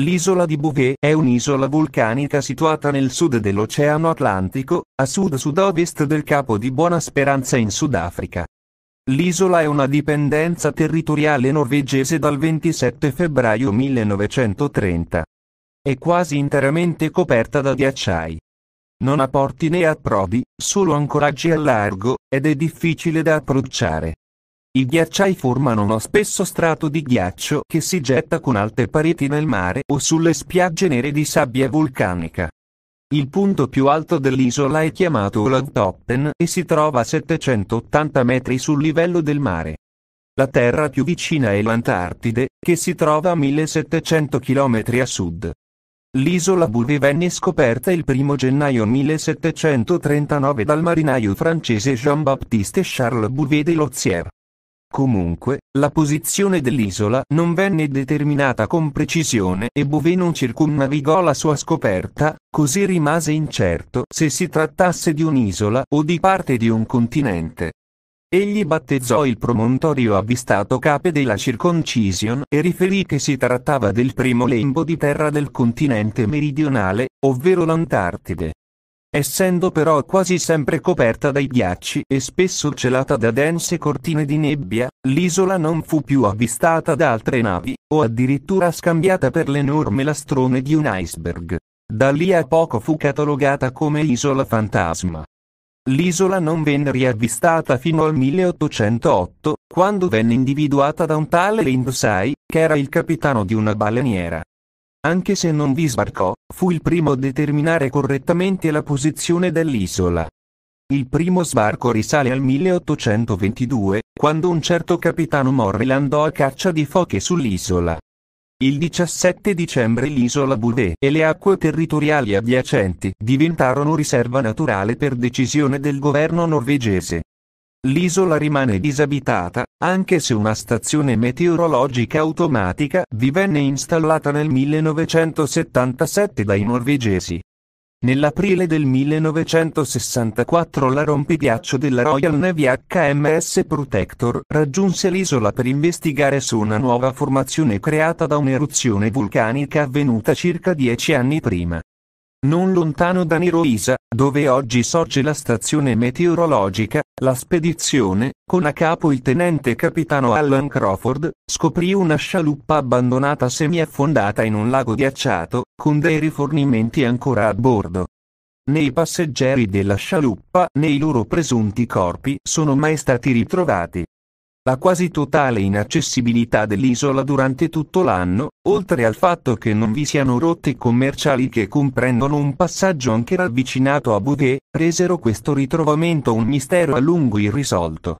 L'isola di Bouvet è un'isola vulcanica situata nel sud dell'Oceano Atlantico, a sud-sud-ovest del Capo di Buona Speranza in Sudafrica. L'isola è una dipendenza territoriale norvegese dal 27 febbraio 1930. È quasi interamente coperta da ghiacciai. Non ha porti né approdi, solo ancoraggi a largo, ed è difficile da approcciare. I ghiacciai formano uno spesso strato di ghiaccio che si getta con alte pareti nel mare o sulle spiagge nere di sabbia vulcanica. Il punto più alto dell'isola è chiamato Olavtoppen e si trova a 780 metri sul livello del mare. La terra più vicina è l'Antartide, che si trova a 1700 km a sud. L'isola Bouvet venne scoperta il 1 gennaio 1739 dal marinaio francese Jean-Baptiste Charles Bouvet de Lozier. Comunque, la posizione dell'isola non venne determinata con precisione e Bouvet non circumnavigò la sua scoperta, così rimase incerto se si trattasse di un'isola o di parte di un continente. Egli battezzò il promontorio avvistato Cape della Circoncision e riferì che si trattava del primo lembo di terra del continente meridionale, ovvero l'Antartide essendo però quasi sempre coperta dai ghiacci e spesso celata da dense cortine di nebbia, l'isola non fu più avvistata da altre navi, o addirittura scambiata per l'enorme lastrone di un iceberg. Da lì a poco fu catalogata come isola fantasma. L'isola non venne riavvistata fino al 1808, quando venne individuata da un tale Lindsay, che era il capitano di una baleniera anche se non vi sbarcò, fu il primo a determinare correttamente la posizione dell'isola. Il primo sbarco risale al 1822, quando un certo capitano Morrill andò a caccia di foche sull'isola. Il 17 dicembre l'isola Boudet e le acque territoriali adiacenti diventarono riserva naturale per decisione del governo norvegese. L'isola rimane disabitata, anche se una stazione meteorologica automatica vi venne installata nel 1977 dai norvegesi. Nell'aprile del 1964 la rompipiaccio della Royal Navy HMS Protector raggiunse l'isola per investigare su una nuova formazione creata da un'eruzione vulcanica avvenuta circa dieci anni prima. Non lontano da Niroisa, dove oggi sorge la stazione meteorologica, la spedizione, con a capo il tenente capitano Alan Crawford, scoprì una scialuppa abbandonata semiaffondata in un lago ghiacciato, con dei rifornimenti ancora a bordo. Né i passeggeri della scialuppa né i loro presunti corpi sono mai stati ritrovati la quasi totale inaccessibilità dell'isola durante tutto l'anno, oltre al fatto che non vi siano rotte commerciali che comprendono un passaggio anche ravvicinato a Bughe, resero questo ritrovamento un mistero a lungo irrisolto.